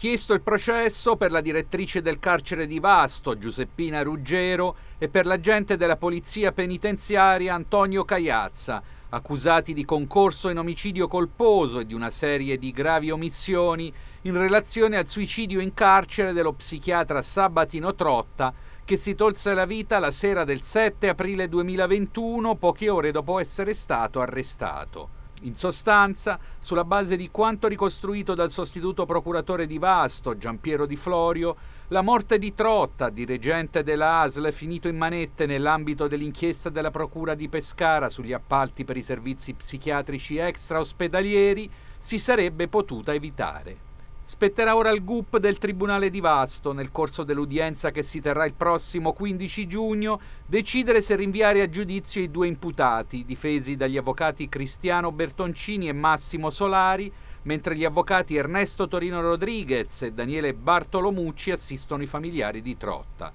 chiesto il processo per la direttrice del carcere di Vasto, Giuseppina Ruggero, e per l'agente della polizia penitenziaria Antonio Cagliazza, accusati di concorso in omicidio colposo e di una serie di gravi omissioni in relazione al suicidio in carcere dello psichiatra Sabatino Trotta, che si tolse la vita la sera del 7 aprile 2021, poche ore dopo essere stato arrestato. In sostanza, sulla base di quanto ricostruito dal sostituto procuratore di Vasto, Giampiero Di Florio, la morte di Trotta, dirigente della ASL finito in manette nell'ambito dell'inchiesta della Procura di Pescara sugli appalti per i servizi psichiatrici extra ospedalieri, si sarebbe potuta evitare. Spetterà ora al GUP del Tribunale di Vasto, nel corso dell'udienza che si terrà il prossimo 15 giugno, decidere se rinviare a giudizio i due imputati, difesi dagli avvocati Cristiano Bertoncini e Massimo Solari, mentre gli avvocati Ernesto Torino Rodriguez e Daniele Bartolomucci assistono i familiari di Trotta.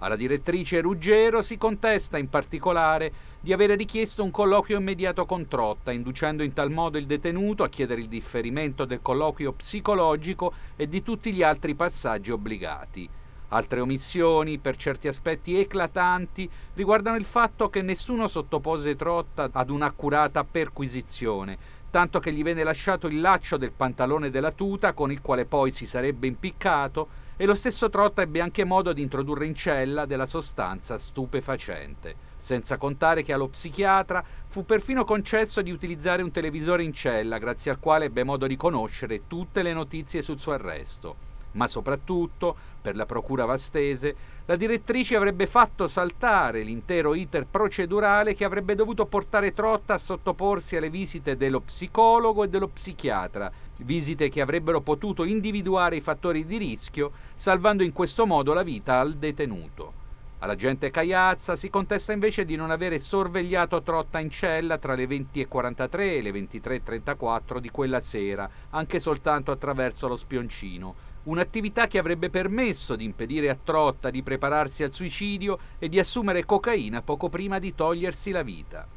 Alla direttrice Ruggero si contesta in particolare di avere richiesto un colloquio immediato con Trotta, inducendo in tal modo il detenuto a chiedere il differimento del colloquio psicologico e di tutti gli altri passaggi obbligati. Altre omissioni, per certi aspetti eclatanti, riguardano il fatto che nessuno sottopose Trotta ad un'accurata perquisizione, tanto che gli venne lasciato il laccio del pantalone della tuta con il quale poi si sarebbe impiccato e lo stesso Trotta ebbe anche modo di introdurre in cella della sostanza stupefacente, senza contare che allo psichiatra fu perfino concesso di utilizzare un televisore in cella grazie al quale ebbe modo di conoscere tutte le notizie sul suo arresto ma soprattutto, per la Procura Vastese, la direttrice avrebbe fatto saltare l'intero iter procedurale che avrebbe dovuto portare Trotta a sottoporsi alle visite dello psicologo e dello psichiatra, visite che avrebbero potuto individuare i fattori di rischio, salvando in questo modo la vita al detenuto. All'agente Cagliazza si contesta invece di non avere sorvegliato Trotta in cella tra le 20.43 e le 23.34 di quella sera, anche soltanto attraverso lo spioncino, un'attività che avrebbe permesso di impedire a Trotta di prepararsi al suicidio e di assumere cocaina poco prima di togliersi la vita.